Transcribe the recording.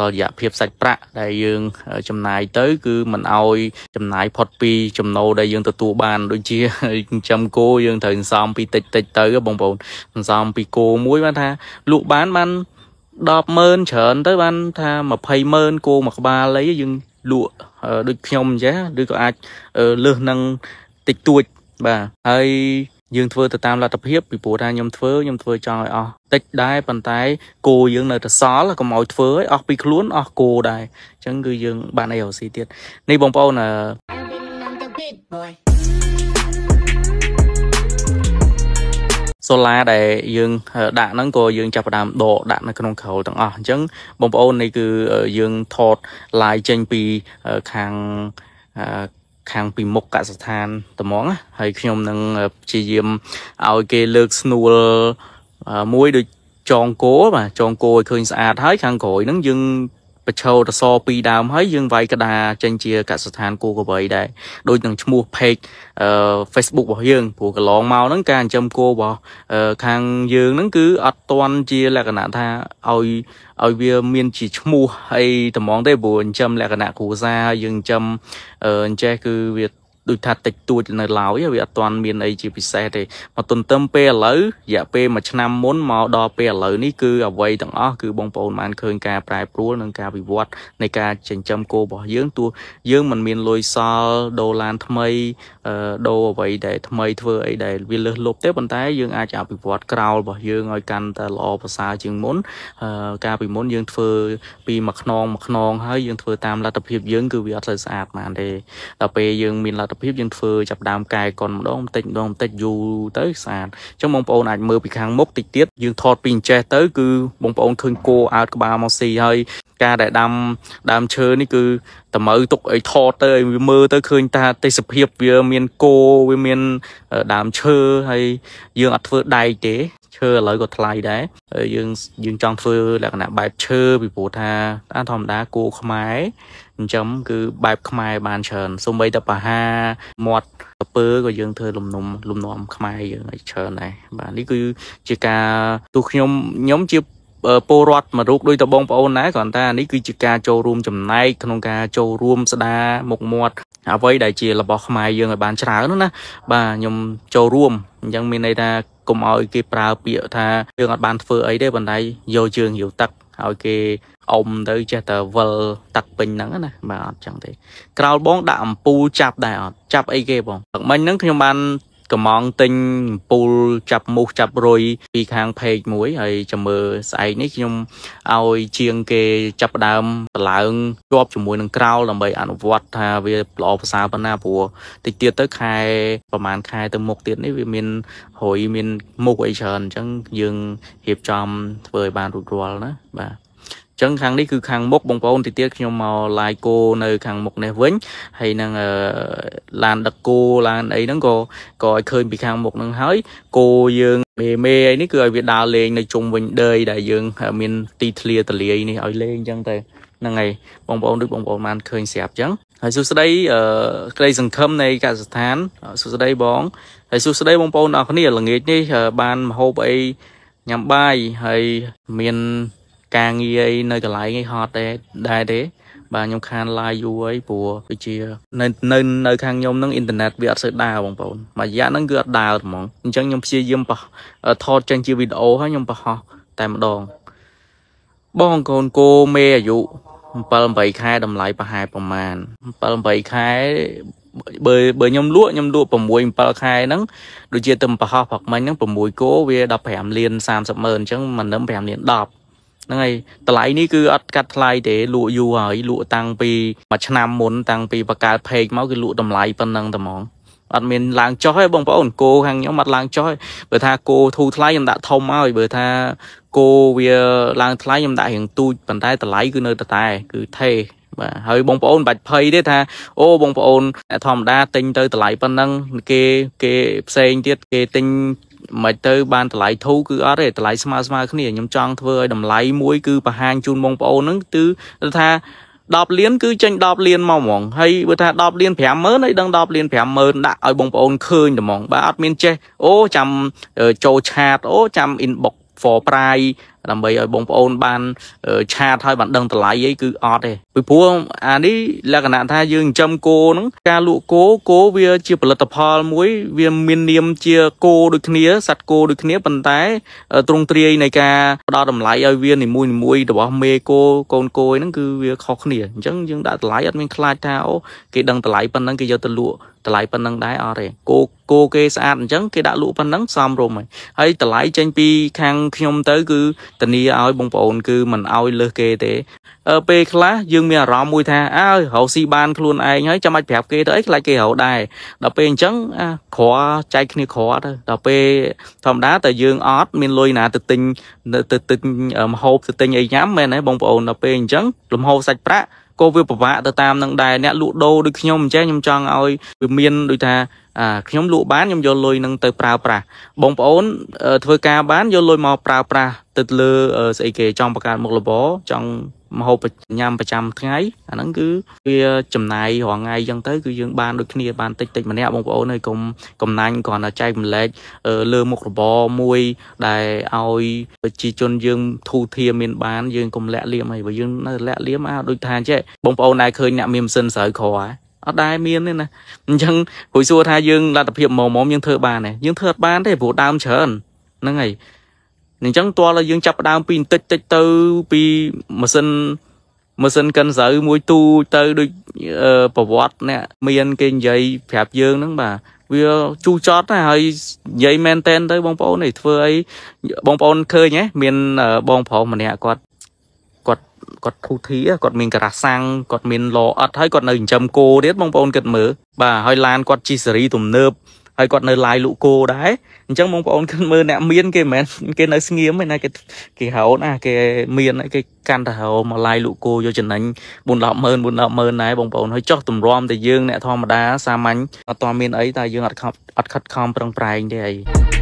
តលយៈភាពសាច់ប្រាក់ដែលយើងចំណាយទៅគឺមិនអោយចំណាយផុតពីចំណូលដែលយើងទទួលបានដូចជាចិញ្ចឹមគោយើងត្រូវសន្សំពីតិចតិចទៅបងប្អូនសន្សំពីគោមួយបានថាលក់បានបាន100000ច្រើនទៅបានថា20000គោមួយក្បាលអីយើងលក់ដូចខ្ញុំអញ្ចឹងឬក៏អាចលើសនឹងតិចតួចបាទហើយយើងធ្វើទៅតាមលទ្ធភាពពីព្រោះថាខ្ញុំធ្វើខ្ញុំធ្វើចង់ឲ្យអស់តិចដែរប៉ុន្តែគោយើងនៅតែសល់កុំឲ្យធ្វើឲ្យអស់ពីខ្លួនអស់គោដែរអញ្ចឹងគឺយើងបាន AOC ទៀតនេះបងប្អូនសូឡាដែលយើងដាក់ហ្នឹងក៏យើងចាប់ផ្ដើមដកដាក់នៅក្នុងក្រោលទាំងអស់អញ្ចឹងបងប្អូននេះគឺយើងថតឡាយចេញពីខាងខាងពីមុខកសិដ្ឋានត្មងហើយខ្ញុំនឹងព្យាយាមឲ្យគេលើកស្នួលមួយដូចចងគោបាទចងគោឲ្យឃើញស្អាតហើយខាងក្រោយហ្នឹងយើងបញ្ឈរតសពីដើមហើយយើងវាយក្តារចេញជាកសិដ្ឋានគូកបីដែរដូចនឹងឈ្មោះ page Facebook របស់យើងព្រោះកន្លងមកហ្នឹងការចិញ្ចឹមគោរបស់ខាងយើងហ្នឹងគឺអត់តន់ជាលក្ខណៈថាឲ្យឲ្យវាមានជាឈ្មោះអីត្មងទេព្រោះចិញ្ចឹមលក្ខណៈគ្រួសារហើយយើងចិញ្ចឹមអឺអញ្ចេះគឺវាដូចថាតិចតួចនៅឡើយវាអត់ទាន់មានអីជាពិសេសទេមកទន្ទឹមពេលឥឡូវរយៈពេលមួយឆ្នាំមុនមកដល់ពេលឥឡូវនេះគឺអ្វីទាំងអស់គឺបងប្អូនបានឃើញការប្រែប្រួលនិងការវិវត្តនៃការចិញ្ចឹមគោរបស់យើងទោះយើងមិនមានលុយសល់ដូរឡានថ្មីដូរអ្វីដែលថ្មីធ្វើអីដែលវាលើសលប់ទេប៉ុន្តែយើងអាចអភិវឌ្ឍក្រោលរបស់យើងឲ្យកាន់តែល្អប្រសើរជាងមុន ការពីមុនយើងធ្វើពីមួយខ្នងមួយខ្នងហើយយើងធ្វើតាមលទ្ធភាពយើង គឺវាអត់សូវស្អាតបានទេដល់ពេលយើងមានលទ្ធភាពយើងធ្វើចាប់ដើមកែកុនម្ដងបន្តិចម្ដងបន្តិចយូរទៅស្អាតអញ្ចឹងបងប្អូនអាចមើលពីខាងមុខតិចទៀតយើងថតពីអញ្ចេះទៅ គឺបងប្អូនឃើញគោអើតក្បាលមកស៊ីហើយការដែលដាំដើមឈើនេះគឺតម្រូវទុកឲ្យថតទៅឲ្យវាមើលទៅឃើញថាទេសភាពវាមានគោវាមានដើមឈើហើយយើងអត់ធ្វើដែកទេឈើឥឡូវក៏ថ្លៃដែរហើយយើងយើងចង់ធ្វើលក្ខណៈបែបឈើពីព្រោះថាតាមធម្មតាគោខ្មែរចិញ្ចឹមគឺបែបខ្មែរបានច្រើនសូម្បីតែបាហាមាត់ក្រពើក៏យើងធ្វើលំនុំលំនាំខ្មែរយើងឲ្យច្រើនដែរបាទនេះគឺជាការទូខ្ញុំខ្ញុំជាពលរដ្ឋមួយរូបដោយតបងប្អូនដែរគ្រាន់តែនេះគឺជាការចូលរួមចំណែកក្នុងការចូលរួមស្ដារមុខមាត់អ្វីដែលជារបស់ខ្មែរយើងឲ្យបានច្រើនណាបាទខ្ញុំចូលរួមអញ្ចឹងមានន័យថាកុំឲ្យគេប្រើពាក្យថាយើងអត់បានធ្វើអីទេប៉ុន្តែយកជើងរាវទឹកឲ្យគេអុំទៅចេះតែវិលទឹកពេញហ្នឹងណាបាទអត់ចឹងទេក្រោលបងដាក់អំពូលចាប់ដែរអត់ចាប់អីគេបងទឹកមិញហ្នឹងខ្ញុំបានកំងទិញអំពូលចាប់មូសចាប់រុយពីខាង page មួយហើយចាំមើលស្អែកនេះខ្ញុំឲ្យជាង គេចាប់ដើមដឡើងជាប់ជាមួយនឹងក្រោលដើម្បីអនុវត្តថាវាល្អប្រសើរប៉ុណ្ណាព្រោះតិចទៀតទៅខែប្រហែលខែទៅមុខទៀតនេះវាមានរុយមានមូសអីច្រើនអញ្ចឹងយើងរៀបចំធ្វើឲ្យបានរួចរាល់ណាបាទចឹងខាងនេះគឺខាងមុខបងប្អូនទីទៀតខ្ញុំមកឡាយគោនៅខាងមុខនេះវិញហើយនឹងឡានដឹកគោឡានអីហ្នឹងក៏ក៏ឲ្យឃើញពីខាងមុខហ្នឹងហើយគោយើងមេមេអីនេះគឺឲ្យវាដើរលេងនៅជុំវិញដីដែលយើងមានទីធ្លាតលាយនេះឲ្យលេងចឹងទៅហ្នឹងហើយបងប្អូនដូចបងប្អូនបានឃើញស្រាប់ចឹងហើយសួស្តីអឺក្តីសង្ឃឹមនៃកសិដ្ឋានសួស្តីបងហើយសួស្តីបងប្អូនអរគ្នាល្ងាចនេះបានមហូបអីញ៉ាំបាយហើយមានការងារអីនៅកន្លែងអីហត់ទេដែរទេ បាទខ្ញុំខានឡាយយូរហើយព្រោះដូចជានៅនៅនៅខាងខ្ញុំហ្នឹងអ៊ីនធឺណិតវាអត់សូវដើរបងប្អូនមួយរយៈហ្នឹងគឺអត់ដើរហ្មងអញ្ចឹងខ្ញុំព្យាយាមបោះថតចេញជាវីដេអូហើយខ្ញុំបោះតែម្ដងបងកូនគោមេអាយុ7 8ខែតម្លៃប្រហែលប្រមាណ7 8ខែបើបើខ្ញុំលក់ខ្ញុំលក់6 7ខែហ្នឹងដូចជាទៅប្រហោះប្រកមិញហ្នឹង6គោវា15លាន30ម៉ឺនអញ្ចឹងមិននឹម5លាន10ហ្នឹងហើយតម្លៃនេះគឺអត់កាត់ថ្លៃទេលក់យូរហើយលក់តាំងពីមួយឆ្នាំមុនតាំងពីបង្កើត page មកគឺលក់តម្លៃប៉ុណ្ណឹងតែហ្មង អត់មានឡើងចុះទេបងប្អូនគោខាងខ្ញុំអត់ឡើងចុះទេបើថាគោធូរថ្លៃខ្ញុំដាក់ធំឲ្យបើថាគោវាឡើងថ្លៃខ្ញុំដាក់រៀងទូចប៉ុន្តែតម្លៃគឺនៅតែគឺថេបាទហើយ បងប្អូនបាច់ភ័យទេថាអូបងប្អូនធម្មតាទិញទៅតម្លៃប៉ុណ្ណឹងគេគេផ្សេងទៀតគេទិញមិនទៅបានតម្លៃធូរគឺអត់ទេតម្លៃស្មើស្មើគ្នាខ្ញុំចង់ធ្វើឲ្យតម្លៃមួយគឺបង្ហាញជូនបងប្អូនហ្នឹងគឺថា10លានគឺចេញ10លានមកហ្មងហើយបើថា10លាន50000ហើយដឹង10លាន50000ដាក់ឲ្យបងប្អូនឃើញហ្មងបើអត់មានចេះអូចាំចូលឆាតអូចាំ inbox for price ដើម្បីឲ្យបងប្អូនបានឆាតឲ្យបានដឹងតម្លៃអីគឺអត់ទេពីព្រោះអានេះលក្ខណៈថាយើងចិញ្ចឹមគោហ្នឹងការលក់គោគោវាជាផលិតផលមួយ វាមាននាមជាគោដូចគ្នាសត្វគោដូចគ្នា ប៉ុន្តែ ទ្រង់ទ្រាយនៃការផ្ដល់តម្លៃឲ្យវានីមួយៗរបស់មេគោកូនគោហ្នឹងគឺវាខុសគ្នាអញ្ចឹងយើងដាក់តម្លៃអត់មានខ្លាចថាអូគេដឹងតម្លៃប៉ុណ្ណឹងគេយកទៅលក់តម្លៃប៉ុណ្ណឹងដែរអត់ទេគោគោគេស្អាតអញ្ចឹងគេដាក់លក់ប៉ុណ្ណឹងសមរម្យហើយហើយតម្លៃចេញពីខាងខ្ញុំទៅ គឺធានាឲ្យបងប្អូន គឺមិនឲ្យលើសគេទេពេលខ្លះយើងមានអារម្មណ៍មួយថាអើរកស៊ីបានខ្លួនឯងហើយចាំបាច់ប្រាប់គេទៅអីខ្លាចគេរកដែរដល់ពេលអញ្ចឹងក្រចែកគ្នាក្រទៅដល់ពេលធម្មតាតែយើងអត់មានលុយណាទៅទិញទៅទិញមហូបទៅទិញអីញ៉ាំមែនទេបងប្អូនដល់ពេលអញ្ចឹងលំហូរសាច់ប្រាក់ក៏វាពិបាកទៅតាមនឹងដែរអ្នកលក់ដូរដូចខ្ញុំអញ្ចឹងខ្ញុំចង់ឲ្យវាមានដូចថា ខ្ញុំលក់បានខ្ញុំយកលុយនឹងទៅប្រើប្រាស់បងប្អូនធ្វើការបានយកលុយមកប្រើប្រាស់ទៅលើស្អីគេចង់បង្កើតមុខរបរចង់មហូបញ៉ាំប្រចាំថ្ងៃអាហ្នឹងគឺវាចំណាយរាល់ថ្ងៃអញ្ចឹងទៅគឺយើងបានដូចគ្នាបានតិចតិចម្នាក់បងប្អូនហើយកុំកំណាញ់គ្រាន់តែចែកម្លែកលើមុខរបរមួយដែលឲ្យប្រជាជនយើងធូរធារមានបានយើងកុំលាក់លៀមអីបើយើងនៅលាក់លៀមអាដូចថាអញ្ចឹងបងប្អូនដែរឃើញអ្នកមានម៉ាស៊ីនស្រូវក្រហ៎អត់ដែរមានទេណាអញ្ចឹងគួយសួរថាយើងលទ្ធភាពមកមកយើងធ្វើបានទេយើងធ្វើអត់បានទេព្រោះដើមច្រើនហ្នឹងហើយអញ្ចឹងតើយើងចាប់ផ្ដើមពីបន្តិចតិចទៅពីម៉ាស៊ីនម៉ាស៊ីនកិនស្រូវមួយទូចទៅដូចប្រវត្តិអ្នកមានគេនិយាយប្រាប់យើងហ្នឹងបាទវាជូរចត់ណាហើយនិយាយមែនតែនទៅបងប្អូននេះធ្វើអីបងប្អូនឃើញហ៎មានបងប្រុសម្នាក់គាត់គាត់គាត់ធូធីគាត់មានការ៉ាសាំងគាត់មានលអត់ហើយគាត់នៅចិញ្ចឹមគោទៀតបងប្អូនគិតមើលបាទហើយឡានគាត់ជីសេរីទំនើបហើយគាត់នៅឡាយលក់គោដែរអញ្ចឹងបងប្អូនគិតមើលអ្នកមានគេមិនមែនគេនៅស្ងៀមទេណាគេគេហោតណាគេមានគេកាន់តែហោមកឡាយលក់គោយកចំណេញ4 10ម៉ឺន4 10ម៉ឺនដែរបងប្អូនហើយចោះតម្រាំតែយើងអ្នកធម្មតាសាមញ្ញអត់តមានអីតែយើងអត់ខត់អត់ខិតខំប្រឹងប្រែងទេអី